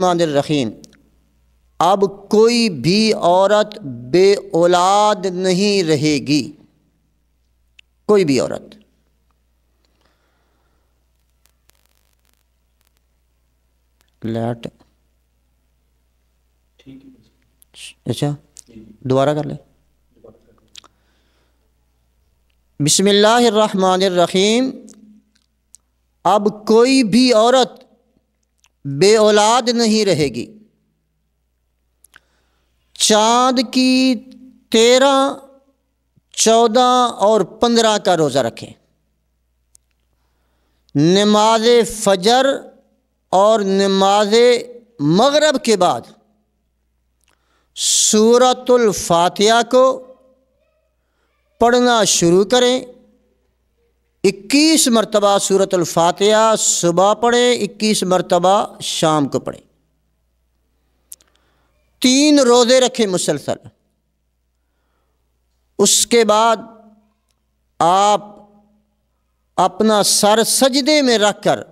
الرحمن الرحیم اب کوئی بھی عورت بے اولاد نہیں رہے گی کوئی بھی عورت لیٹ اچھا دوبارہ کر لیں بسم اللہ الرحمن الرحیم اب کوئی بھی عورت بے اولاد نہیں رہے گی چاند کی تیرہ چودہ اور پندرہ کا روزہ رکھیں نماز فجر اور نماز مغرب کے بعد سورت الفاتحہ کو پڑھنا شروع کریں اکیس مرتبہ صورت الفاتحہ صبح پڑھیں اکیس مرتبہ شام کو پڑھیں تین روزے رکھیں مسلسل اس کے بعد آپ اپنا سر سجدے میں رکھ کر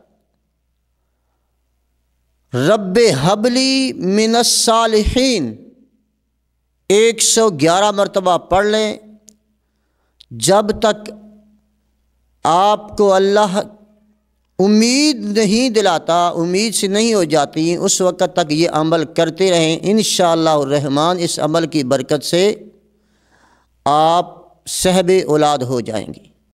رب حبلی من الصالحین ایک سو گیارہ مرتبہ پڑھ لیں جب تک آپ کو اللہ امید نہیں دلاتا امید سے نہیں ہو جاتی اس وقت تک یہ عمل کرتے رہیں انشاءاللہ الرحمن اس عمل کی برکت سے آپ صحب اولاد ہو جائیں گی